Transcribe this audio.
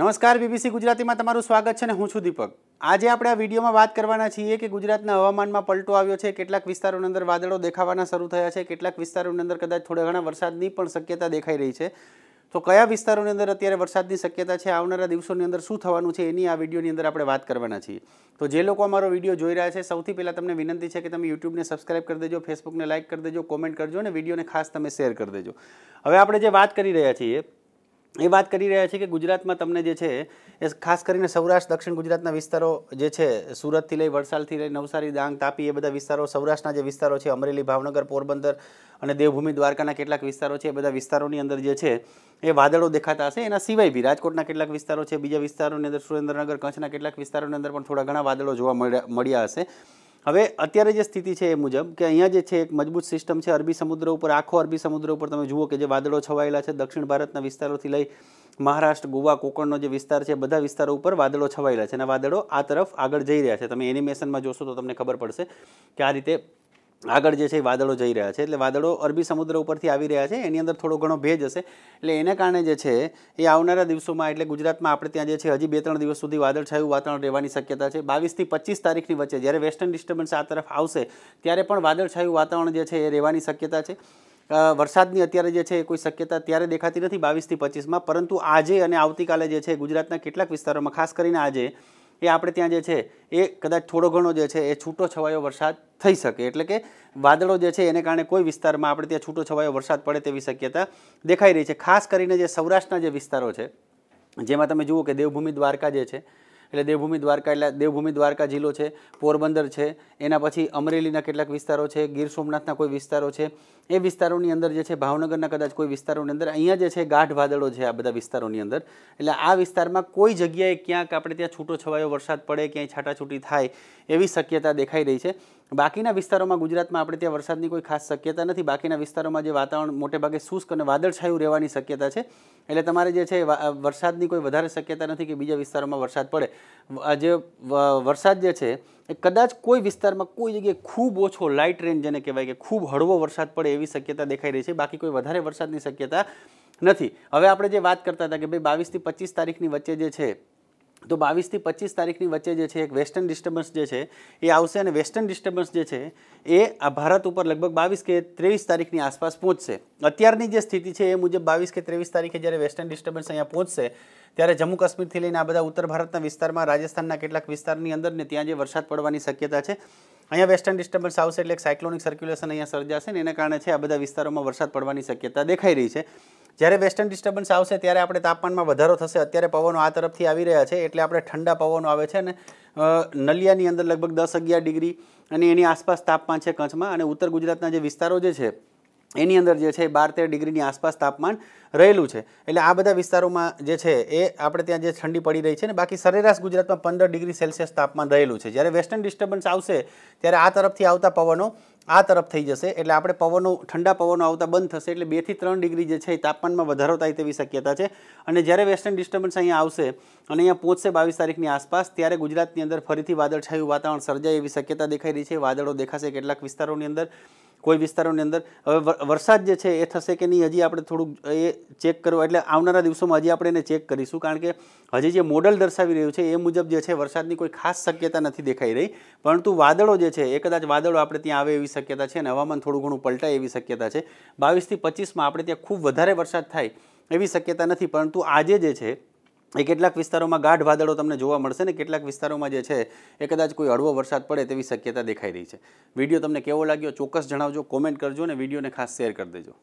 નમસ્કાર બીબીસી ગુજરાતીમાં તમારું સ્વાગત છે અને હું છું દીપક આજે આપણે આ વિડીયોમાં વાત કરવાના છીએ કે ગુજરાતના હવામાનમાં પલટો આવ્યો છે કેટલાક વિસ્તારોની અંદર વાદળો દેખાવાના શરૂ થયા છે કેટલાક વિસ્તારોની અંદર કદાચ થોડા ઘણા વરસાદની પણ શક્યતા દેખાઈ રહી છે તો કયા વિસ્તારોની અંદર અત્યારે વરસાદની શક્યતા છે આવનારા દિવસોની અંદર શું થવાનું છે એની આ વિડીયોની અંદર આપણે વાત કરવાના છીએ તો જે લોકો અમારો વિડીયો જોઈ રહ્યા છે સૌથી પહેલાં તમને વિનંતી છે કે તમે યુટ્યુબને સબસ્ક્રાઇબ કરી દેજો ફેસબુકને લાઇક કરી દેજો કોમેન્ટ કરજો અને વિડીયોને ખાસ તમે શેર કરી દેજો હવે આપણે જે વાત કરી રહ્યા છીએ એ વાત કરી રહ્યા છે કે ગુજરાતમાં તમને જે છે એ ખાસ કરીને સૌરાષ્ટ્ર દક્ષિણ ગુજરાતના વિસ્તારો જે છે સુરતથી લઈ વલસાડથી લઈ નવસારી ડાંગ તાપી એ બધા વિસ્તારો સૌરાષ્ટ્રના જે વિસ્તારો છે અમરેલી ભાવનગર પોરબંદર અને દેવભૂમિ દ્વારકાના કેટલાક વિસ્તારો છે એ બધા વિસ્તારોની અંદર જે છે એ વાદળો દેખાતા હશે એના સિવાય બી રાજકોટના કેટલાક વિસ્તારો છે બીજા વિસ્તારોની અંદર સુરેન્દ્રનગર કચ્છના કેટલાક વિસ્તારોની અંદર પણ થોડા ઘણા વાદળો જોવા મળ્યા હશે હવે અત્યારે જે સ્થિતિ છે એ મુજબ કે અહીંયા જે છે એક મજબૂત સિસ્ટમ છે અરબી સમુદ્ર ઉપર આખો અરબી સમુદ્ર ઉપર તમે જુઓ કે જે વાદળો છવાયેલા છે દક્ષિણ ભારતના વિસ્તારોથી લઈ મહારાષ્ટ્ર ગોવા કોકણનો જે વિસ્તાર છે બધા વિસ્તારો ઉપર વાદળો છવાયેલા છે અને વાદળો આ તરફ આગળ જઈ રહ્યા છે તમે એનિમેશનમાં જોશો તો તમને ખબર પડશે કે આ રીતે આગળ જે છે એ વાદળો જઈ રહ્યા છે એટલે વાદળો અરબી સમુદ્ર ઉપરથી આવી રહ્યા છે એની અંદર થોડો ઘણો ભેજ હશે એટલે એને કારણે જે છે એ આવનારા દિવસોમાં એટલે ગુજરાતમાં આપણે ત્યાં જે છે હજી બે ત્રણ દિવસ સુધી વાદળછાયું વાતાવરણ રહેવાની શક્યતા છે બાવીસથી પચીસ તારીખની વચ્ચે જ્યારે વેસ્ટર્ન ડિસ્ટર્બન્સ આ તરફ આવશે ત્યારે પણ વાદળછાયું વાતાવરણ જે છે એ રહેવાની શક્યતા છે વરસાદની અત્યારે જે છે એ કોઈ શક્યતા ત્યારે દેખાતી નથી બાવીસથી પચીસમાં પરંતુ આજે અને આવતીકાલે જે છે ગુજરાતના કેટલાક વિસ્તારોમાં ખાસ કરીને આજે એ આપણે ત્યાં જે છે એ કદાચ થોડો ઘણો જે છે એ છૂટો છવાયો વરસાદ થઈ શકે એટલે કે વાદળો જે છે એને કારણે કોઈ વિસ્તારમાં આપણે ત્યાં છૂટો છવાયો વરસાદ પડે તેવી શક્યતા દેખાઈ રહી છે ખાસ કરીને જે સૌરાષ્ટ્રના જે વિસ્તારો છે જેમાં તમે જુઓ કે દેવભૂમિ દ્વારકા જે છે એટલે દેવભૂમિ દ્વારકા એટલે દેવભૂમિ દ્વારકા જિલ્લો છે પોરબંદર છે એના પછી અમરેલીના કેટલાક વિસ્તારો છે ગીર સોમનાથના કોઈ વિસ્તારો છે એ વિસ્તારોની અંદર જે છે ભાવનગરના કદાચ કોઈ વિસ્તારોની અંદર અહીંયા જે છે ગાઢ વાદળો છે આ બધા વિસ્તારોની અંદર એટલે આ વિસ્તારમાં કોઈ જગ્યાએ ક્યાંક આપણે ત્યાં છૂટો છવાયો વરસાદ પડે ક્યાંય છાટાછૂટી થાય એવી શક્યતા દેખાઈ રહી છે બાકીના વિસ્તારોમાં ગુજરાતમાં આપણે ત્યાં વરસાદની કોઈ ખાસ શક્યતા નથી બાકીના વિસ્તારોમાં જે વાતાવરણ મોટેભાગે શુષ્ક અને વાદળછાયું રહેવાની શક્યતા છે એટલે તમારે જે છે વરસાદની કોઈ વધારે શક્યતા નથી કે બીજા વિસ્તારોમાં વરસાદ પડે જે વરસાદ જે છે એ કદાચ કોઈ વિસ્તારમાં કોઈ જગ્યાએ ખૂબ ઓછો લાઇટ રેન જેને કહેવાય કે ખૂબ હળવો વરસાદ પડે એવી શક્યતા દેખાઈ રહી છે બાકી કોઈ વધારે વરસાદની શક્યતા નથી હવે આપણે જે વાત કરતા હતા કે ભાઈ બાવીસથી પચીસ તારીખની વચ્ચે જે છે તો બાવીસથી પચીસ તારીખની વચ્ચે જે છે એક વેસ્ટર્ન ડિસ્ટર્બન્સ જે છે એ આવશે અને વેસ્ટર્ન ડિસ્ટર્બન્સ જે છે એ આ ભારત ઉપર લગભગ બાવીસ કે ત્રેવીસ તારીખની આસપાસ પહોંચશે અત્યારની જે સ્થિતિ છે એ મુજબ બાવીસ કે ત્રેવીસ તારીખે જ્યારે વેસ્ટર્ન ડિસ્ટર્બન્સ અહીંયા પહોંચશે ત્યારે જમ્મુ કાશ્મીરથી લઈને આ બધા ઉત્તર ભારતના વિસ્તારમાં રાજસ્થાનના કેટલાક વિસ્તારની અંદર ને ત્યાં જે વરસાદ પડવાની શક્યતા છે અહીંયા વેસ્ટર્ન ડિસ્ટર્બન્સ આવશે એટલે સાયક્લોનિક સર્ક્યુલેશન અહીંયા સર્જાશે ને એના કારણે છે આ બધા વિસ્તારોમાં વરસાદ પડવાની શક્યતા દેખાઈ રહી છે જ્યારે વેસ્ટર્ન ડિસ્ટર્બન્સ આવશે ત્યારે આપણે તાપમાનમાં વધારો થશે અત્યારે પવનો આ તરફથી આવી રહ્યા છે એટલે આપણે ઠંડા પવનો આવે છે અને નલિયાની અંદર લગભગ દસ અગિયાર ડિગ્રી અને એની આસપાસ તાપમાન છે કચ્છમાં અને ઉત્તર ગુજરાતના જે વિસ્તારો જે છે એની અંદર જે છે એ બાર તેર ડિગ્રીની આસપાસ તાપમાન રહેલું છે એટલે આ બધા વિસ્તારોમાં જે છે એ આપણે ત્યાં જે ઠંડી પડી રહી છે ને બાકી સરેરાશ ગુજરાતમાં પંદર ડિગ્રી સેલ્સિયસ તાપમાન રહેલું છે જ્યારે વેસ્ટર્ન ડિસ્ટર્બન્સ આવશે ત્યારે આ તરફથી આવતા પવનો આ તરફ થઈ જશે એટલે આપણે પવનો ઠંડા પવનો આવતા બંધ થશે એટલે બેથી ત્રણ ડિગ્રી જે છે એ તાપમાનમાં વધારો થાય તેવી શક્યતા છે અને જ્યારે વેસ્ટર્ન ડિસ્ટર્બન્સ અહીંયા આવશે અને અહીંયા પહોંચશે બાવીસ તારીખની આસપાસ ત્યારે ગુજરાતની અંદર ફરીથી વાદળછાયું વાતાવરણ સર્જાય એવી શક્યતા દેખાઈ રહી છે વાદળો દેખાશે કેટલાક વિસ્તારોની અંદર કોઈ વિસ્તારોની અંદર હવે વરસાદ જે છે એ થશે કે નહીં હજી આપણે થોડુંક એ ચેક કરવું એટલે આવનારા દિવસોમાં હજી આપણે એને ચેક કરીશું કારણ કે હજી જે મોડલ દર્શાવી રહ્યું છે એ મુજબ જે છે વરસાદની કોઈ ખાસ શક્યતા નથી દેખાઈ રહી પરંતુ વાદળો જે છે એ કદાચ વાદળો આપણે ત્યાં આવે એવી શક્યતા છે અને હવામાન થોડું ઘણું પલટાય એવી શક્યતા છે બાવીસથી પચીસમાં આપણે ત્યાં ખૂબ વધારે વરસાદ થાય એવી શક્યતા નથી પરંતુ આજે જે છે એ કેટલાક વિસ્તારોમાં ગાઢ વાદળો તમને જોવા મળશે ને કેટલાક વિસ્તારોમાં જે છે એ કદાચ કોઈ હળવો વરસાદ પડે તેવી શક્યતા દેખાઈ રહી છે વિડીયો તમને કેવો લાગ્યો ચોક્કસ જણાવજો કોમેન્ટ કરજો અને વિડીયોને ખાસ શેર કરી દેજો